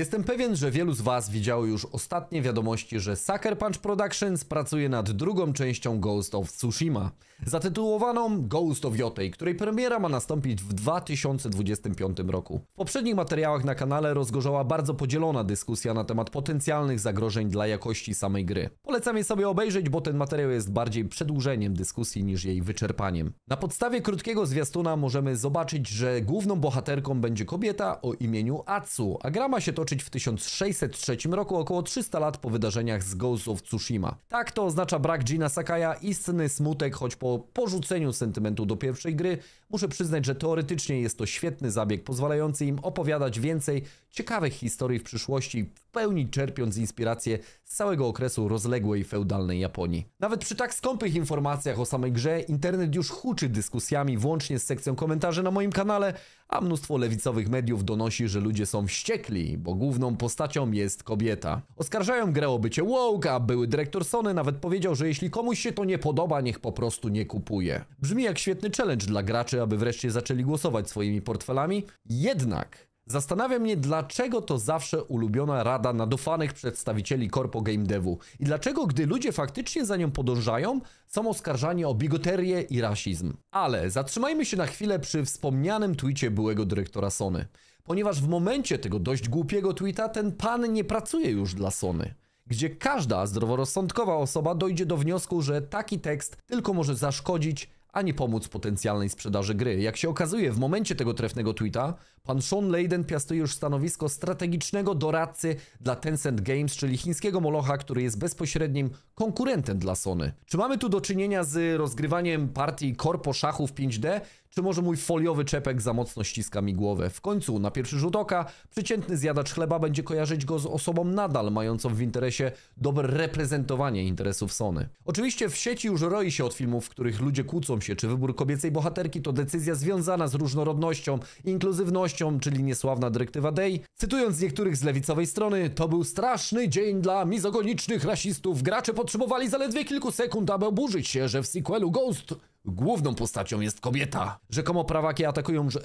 Jestem pewien, że wielu z Was widziało już ostatnie wiadomości, że Sucker Punch Productions pracuje nad drugą częścią Ghost of Tsushima, zatytułowaną Ghost of Yotei, której premiera ma nastąpić w 2025 roku. W poprzednich materiałach na kanale rozgorzała bardzo podzielona dyskusja na temat potencjalnych zagrożeń dla jakości samej gry. Polecam je sobie obejrzeć, bo ten materiał jest bardziej przedłużeniem dyskusji niż jej wyczerpaniem. Na podstawie krótkiego zwiastuna możemy zobaczyć, że główną bohaterką będzie kobieta o imieniu Atsu, a gra ma się toczyć zaskoczyć w 1603 roku, około 300 lat po wydarzeniach z Ghost of Tsushima. Tak to oznacza brak Gina Sakaya, istny smutek, choć po porzuceniu sentymentu do pierwszej gry, muszę przyznać, że teoretycznie jest to świetny zabieg, pozwalający im opowiadać więcej ciekawych historii w przyszłości, w pełni czerpiąc inspirację z całego okresu rozległej feudalnej Japonii. Nawet przy tak skąpych informacjach o samej grze, internet już huczy dyskusjami, włącznie z sekcją komentarzy na moim kanale, a mnóstwo lewicowych mediów donosi, że ludzie są wściekli, bo główną postacią jest kobieta. Oskarżają grę o bycie woke, a były dyrektor Sony nawet powiedział, że jeśli komuś się to nie podoba, niech po prostu nie kupuje. Brzmi jak świetny challenge dla graczy, aby wreszcie zaczęli głosować swoimi portfelami, jednak Zastanawia mnie, dlaczego to zawsze ulubiona rada nadufanych przedstawicieli korpo game devu i dlaczego, gdy ludzie faktycznie za nią podążają, są oskarżani o bigoterię i rasizm. Ale zatrzymajmy się na chwilę przy wspomnianym tweetie byłego dyrektora Sony, ponieważ w momencie tego dość głupiego tweeta ten pan nie pracuje już dla Sony gdzie każda zdroworozsądkowa osoba dojdzie do wniosku, że taki tekst tylko może zaszkodzić a nie pomóc potencjalnej sprzedaży gry. Jak się okazuje, w momencie tego trefnego tweeta, pan Sean Layden piastuje już stanowisko strategicznego doradcy dla Tencent Games, czyli chińskiego molocha, który jest bezpośrednim konkurentem dla Sony. Czy mamy tu do czynienia z rozgrywaniem partii korpo szachów 5D, czy może mój foliowy czepek za mocno ściska mi głowę? W końcu, na pierwszy rzut oka, przeciętny zjadacz chleba będzie kojarzyć go z osobą nadal mającą w interesie dobre reprezentowanie interesów Sony. Oczywiście w sieci już roi się od filmów, w których ludzie kłócą się, czy wybór kobiecej bohaterki to decyzja związana z różnorodnością, inkluzywnością, czyli niesławna dyrektywa Day. Cytując niektórych z lewicowej strony, to był straszny dzień dla mizogonicznych rasistów. Gracze potrzebowali zaledwie kilku sekund, aby oburzyć się, że w sequelu Ghost Główną postacią jest kobieta. Rzekomo prawaki atakują już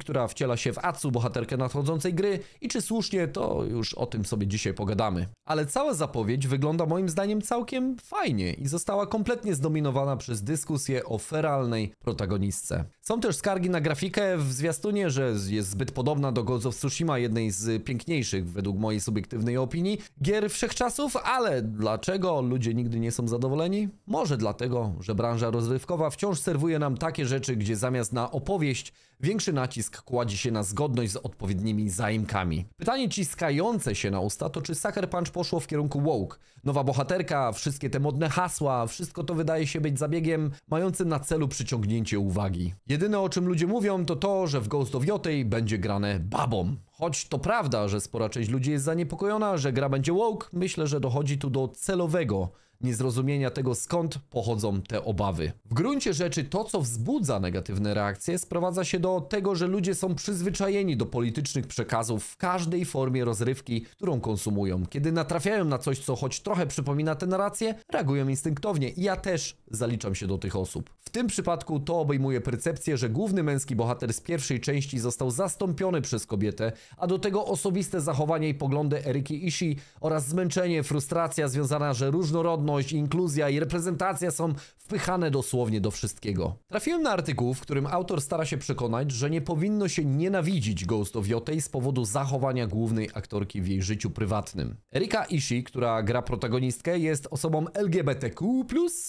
która wciela się w Atsu, bohaterkę nadchodzącej gry i czy słusznie, to już o tym sobie dzisiaj pogadamy. Ale cała zapowiedź wygląda moim zdaniem całkiem fajnie i została kompletnie zdominowana przez dyskusję o feralnej protagonistce. Są też skargi na grafikę w zwiastunie, że jest zbyt podobna do Ghost Tsushima, jednej z piękniejszych, według mojej subiektywnej opinii, gier wszechczasów, ale dlaczego ludzie nigdy nie są zadowoleni? Może dlatego, że branża rozrywkowa w wciąż serwuje nam takie rzeczy, gdzie zamiast na opowieść większy nacisk kładzie się na zgodność z odpowiednimi zaimkami. Pytanie ciskające się na usta to czy Sucker Punch poszło w kierunku woke. Nowa bohaterka, wszystkie te modne hasła, wszystko to wydaje się być zabiegiem mającym na celu przyciągnięcie uwagi. Jedyne o czym ludzie mówią to to, że w Ghost of Yotei będzie grane babą. Choć to prawda, że spora część ludzi jest zaniepokojona, że gra będzie woke, myślę, że dochodzi tu do celowego niezrozumienia tego, skąd pochodzą te obawy. W gruncie rzeczy to, co wzbudza negatywne reakcje, sprowadza się do tego, że ludzie są przyzwyczajeni do politycznych przekazów w każdej formie rozrywki, którą konsumują. Kiedy natrafiają na coś, co choć trochę przypomina tę narrację, reagują instynktownie. I ja też zaliczam się do tych osób. W tym przypadku to obejmuje percepcję, że główny męski bohater z pierwszej części został zastąpiony przez kobietę, a do tego osobiste zachowanie i poglądy Eryki Ishii oraz zmęczenie, frustracja związana, że różnorodność inkluzja i reprezentacja są wpychane dosłownie do wszystkiego. Trafiłem na artykuł, w którym autor stara się przekonać, że nie powinno się nienawidzić Ghost of Yotei z powodu zachowania głównej aktorki w jej życiu prywatnym. Erika Ishii, która gra protagonistkę, jest osobą LGBTQ+,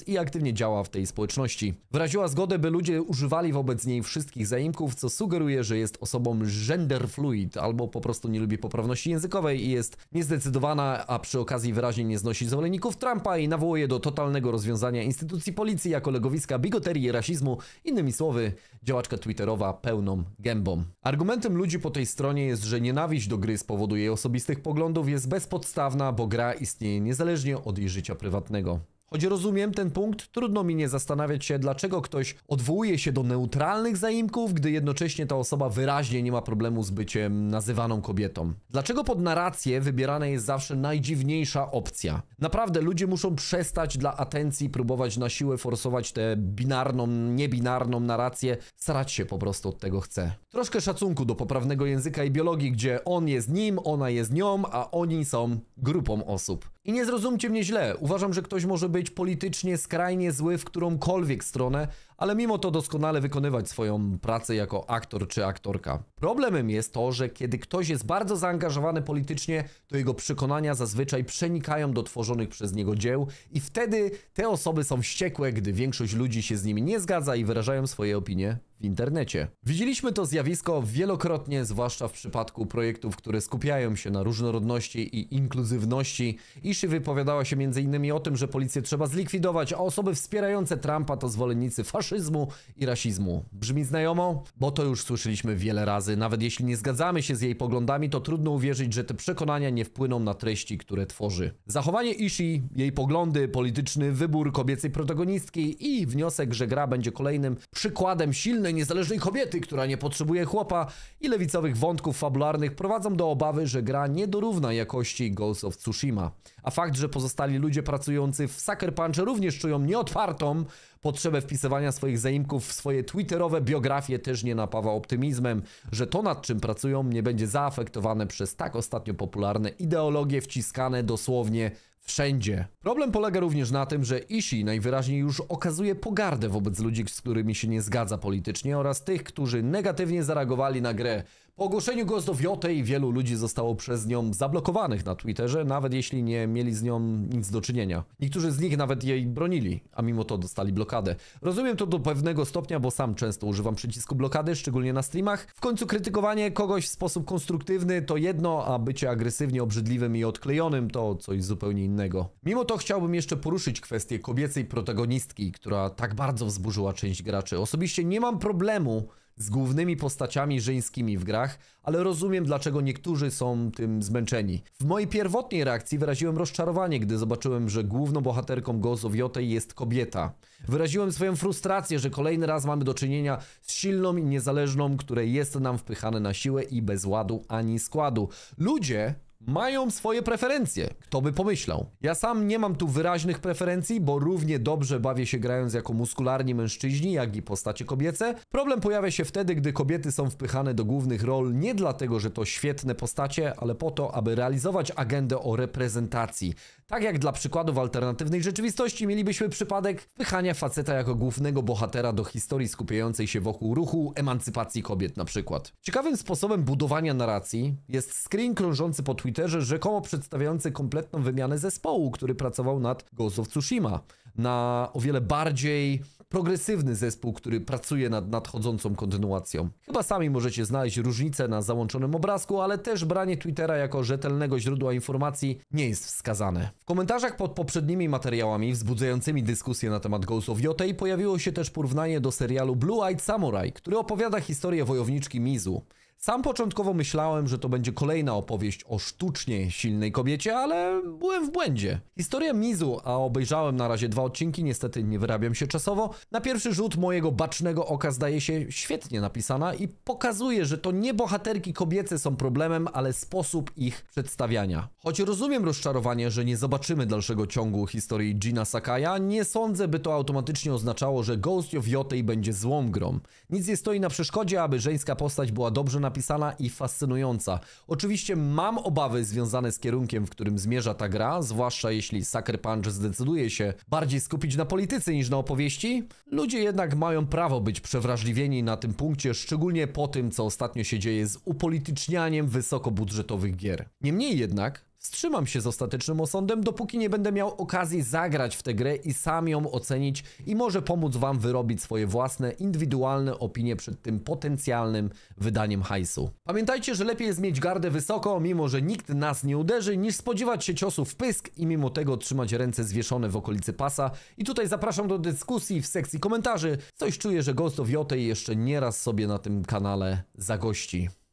i aktywnie działa w tej społeczności. Wyraziła zgodę, by ludzie używali wobec niej wszystkich zaimków, co sugeruje, że jest osobą genderfluid albo po prostu nie lubi poprawności językowej i jest niezdecydowana, a przy okazji wyraźnie nie znosi zwolenników Trumpa i nawołuje do totalnego rozwiązania instytucji policji jako legowiska bigoterii, i rasizmu, innymi słowy, działaczka twitterowa pełną gębą. Argumentem ludzi po tej stronie jest, że nienawiść do gry z powodu jej osobistych poglądów jest bezpodstawna, bo gra istnieje niezależnie od jej życia prywatnego. Choć rozumiem ten punkt, trudno mi nie zastanawiać się, dlaczego ktoś odwołuje się do neutralnych zaimków, gdy jednocześnie ta osoba wyraźnie nie ma problemu z byciem nazywaną kobietą. Dlaczego pod narrację wybierana jest zawsze najdziwniejsza opcja? Naprawdę, ludzie muszą przestać dla atencji próbować na siłę forsować tę binarną, niebinarną narrację. Srać się po prostu od tego chce troszkę szacunku do poprawnego języka i biologii, gdzie on jest nim, ona jest nią, a oni są grupą osób. I nie zrozumcie mnie źle, uważam, że ktoś może być politycznie skrajnie zły w którąkolwiek stronę, ale mimo to doskonale wykonywać swoją pracę jako aktor czy aktorka. Problemem jest to, że kiedy ktoś jest bardzo zaangażowany politycznie, to jego przekonania zazwyczaj przenikają do tworzonych przez niego dzieł i wtedy te osoby są wściekłe, gdy większość ludzi się z nimi nie zgadza i wyrażają swoje opinie w internecie. Widzieliśmy to zjawisko wielokrotnie, zwłaszcza w przypadku projektów, które skupiają się na różnorodności i inkluzywności. Iszy wypowiadała się m.in. o tym, że policję trzeba zlikwidować, a osoby wspierające Trumpa to zwolennicy faszyzmu faszyzmu i rasizmu. Brzmi znajomo? Bo to już słyszeliśmy wiele razy. Nawet jeśli nie zgadzamy się z jej poglądami, to trudno uwierzyć, że te przekonania nie wpłyną na treści, które tworzy. Zachowanie Ishi, jej poglądy, polityczny wybór kobiecej protagonistki i wniosek, że gra będzie kolejnym przykładem silnej, niezależnej kobiety, która nie potrzebuje chłopa i lewicowych wątków fabularnych prowadzą do obawy, że gra nie dorówna jakości Ghost of Tsushima a fakt, że pozostali ludzie pracujący w Sucker Punch również czują nieotwartą potrzebę wpisywania swoich zaimków w swoje twitterowe biografie też nie napawa optymizmem, że to nad czym pracują nie będzie zaafektowane przez tak ostatnio popularne ideologie wciskane dosłownie wszędzie. Problem polega również na tym, że Ishii najwyraźniej już okazuje pogardę wobec ludzi, z którymi się nie zgadza politycznie oraz tych, którzy negatywnie zareagowali na grę. Po ogłoszeniu go z i wielu ludzi zostało przez nią zablokowanych na Twitterze, nawet jeśli nie mieli z nią nic do czynienia. Niektórzy z nich nawet jej bronili, a mimo to dostali blokadę. Rozumiem to do pewnego stopnia, bo sam często używam przycisku blokady, szczególnie na streamach. W końcu krytykowanie kogoś w sposób konstruktywny to jedno, a bycie agresywnie obrzydliwym i odklejonym to coś zupełnie innego innego. Mimo to chciałbym jeszcze poruszyć kwestię kobiecej protagonistki, która tak bardzo wzburzyła część graczy. Osobiście nie mam problemu z głównymi postaciami żeńskimi w grach, ale rozumiem dlaczego niektórzy są tym zmęczeni. W mojej pierwotnej reakcji wyraziłem rozczarowanie, gdy zobaczyłem, że główną bohaterką Gozowjotej jest kobieta. Wyraziłem swoją frustrację, że kolejny raz mamy do czynienia z silną i niezależną, które jest nam wpychane na siłę i bez ładu ani składu. Ludzie mają swoje preferencje. Kto by pomyślał? Ja sam nie mam tu wyraźnych preferencji, bo równie dobrze bawię się grając jako muskularni mężczyźni, jak i postacie kobiece. Problem pojawia się wtedy, gdy kobiety są wpychane do głównych rol nie dlatego, że to świetne postacie, ale po to, aby realizować agendę o reprezentacji. Tak jak dla przykładów alternatywnej rzeczywistości mielibyśmy przypadek wpychania faceta jako głównego bohatera do historii skupiającej się wokół ruchu emancypacji kobiet na przykład. Ciekawym sposobem budowania narracji jest screen krążący po Twitterze rzekomo przedstawiający kompletną wymianę zespołu, który pracował nad Ghost of Tsushima na o wiele bardziej progresywny zespół, który pracuje nad nadchodzącą kontynuacją. Chyba sami możecie znaleźć różnicę na załączonym obrazku, ale też branie Twittera jako rzetelnego źródła informacji nie jest wskazane. W komentarzach pod poprzednimi materiałami wzbudzającymi dyskusję na temat Ghost of Yotei pojawiło się też porównanie do serialu Blue Eyed Samurai, który opowiada historię wojowniczki Mizu. Sam początkowo myślałem, że to będzie kolejna opowieść o sztucznie silnej kobiecie, ale byłem w błędzie. Historia Mizu, a obejrzałem na razie dwa odcinki, niestety nie wyrabiam się czasowo, na pierwszy rzut mojego bacznego oka zdaje się świetnie napisana i pokazuje, że to nie bohaterki kobiece są problemem, ale sposób ich przedstawiania. Choć rozumiem rozczarowanie, że nie zobaczymy dalszego ciągu historii Gina Sakaya, nie sądzę, by to automatycznie oznaczało, że Ghost of Yotei będzie złą grą. Nic nie stoi na przeszkodzie, aby żeńska postać była dobrze napisana i fascynująca. Oczywiście mam obawy związane z kierunkiem, w którym zmierza ta gra, zwłaszcza jeśli Sucker Punch zdecyduje się bardziej skupić na polityce niż na opowieści. Ludzie jednak mają prawo być przewrażliwieni na tym punkcie, szczególnie po tym, co ostatnio się dzieje z upolitycznianiem wysokobudżetowych gier. Niemniej jednak, Wstrzymam się z ostatecznym osądem, dopóki nie będę miał okazji zagrać w tę grę i sam ją ocenić i może pomóc Wam wyrobić swoje własne, indywidualne opinie przed tym potencjalnym wydaniem hajsu. Pamiętajcie, że lepiej jest mieć gardę wysoko, mimo że nikt nas nie uderzy, niż spodziewać się ciosu w pysk i mimo tego trzymać ręce zwieszone w okolicy pasa. I tutaj zapraszam do dyskusji w sekcji komentarzy. Coś czuję, że Ghost of Yotei jeszcze nieraz sobie na tym kanale zagości.